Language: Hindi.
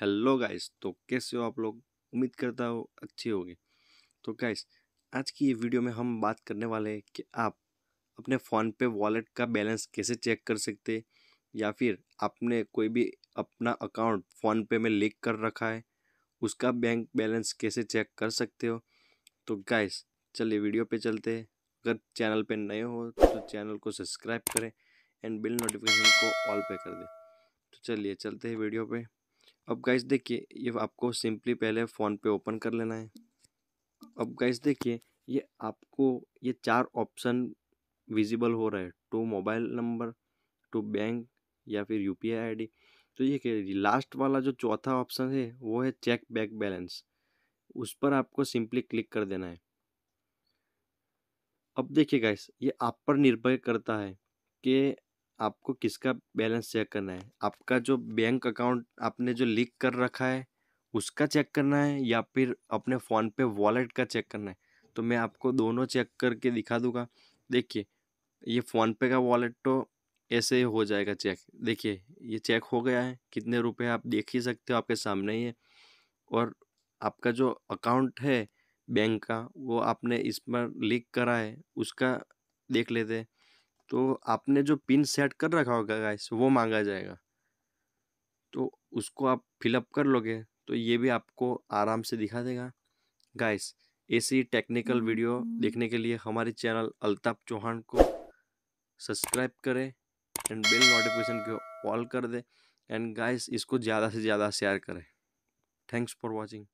हेलो गाइस तो कैसे हो आप लोग उम्मीद करता हो अच्छे होगे तो गाइस आज की ये वीडियो में हम बात करने वाले हैं कि आप अपने फ़ोन पे वॉलेट का बैलेंस कैसे चेक कर सकते या फिर आपने कोई भी अपना अकाउंट फ़ोन पे में लिंक कर रखा है उसका बैंक बैलेंस कैसे चेक कर सकते हो तो गाइस चलिए वीडियो पे चलते हैं अगर चैनल पर नए हो तो चैनल को सब्सक्राइब करें एंड बिल नोटिफिकेशन को ऑल पे कर दें तो चलिए चलते हैं वीडियो पे अब गाइस देखिए ये आपको सिंपली पहले फ़ोन पे ओपन कर लेना है अब गाइस देखिए ये आपको ये चार ऑप्शन विजिबल हो रहा है to mobile number to bank या फिर यू पी आई तो ये कह लास्ट वाला जो चौथा ऑप्शन है वो है चेक बैक बैलेंस उस पर आपको सिंपली क्लिक कर देना है अब देखिए गाइस ये आप पर निर्भर करता है कि आपको किसका बैलेंस चेक करना है आपका जो बैंक अकाउंट आपने जो लिंक कर रखा है उसका चेक करना है या फिर अपने फ़ोन पे वॉलेट का चेक करना है तो मैं आपको दोनों चेक करके दिखा दूंगा देखिए ये फ़ोनपे का वॉलेट तो ऐसे ही हो जाएगा चेक देखिए ये चेक हो गया है कितने रुपए आप देख ही सकते हो आपके सामने ही है और आपका जो अकाउंट है बैंक का वो आपने इस पर लिंक करा है उसका देख लेते हैं तो आपने जो पिन सेट कर रखा होगा गाइस वो मांगा जाएगा तो उसको आप फिलअप कर लोगे तो ये भी आपको आराम से दिखा देगा गाइस ऐसी टेक्निकल वीडियो देखने के लिए हमारे चैनल अल्ताफ चौहान को सब्सक्राइब करें एंड बेल नोटिफिकेशन को ऑल कर दें एंड गाइस इसको ज़्यादा से ज़्यादा शेयर करें थैंक्स फॉर वॉचिंग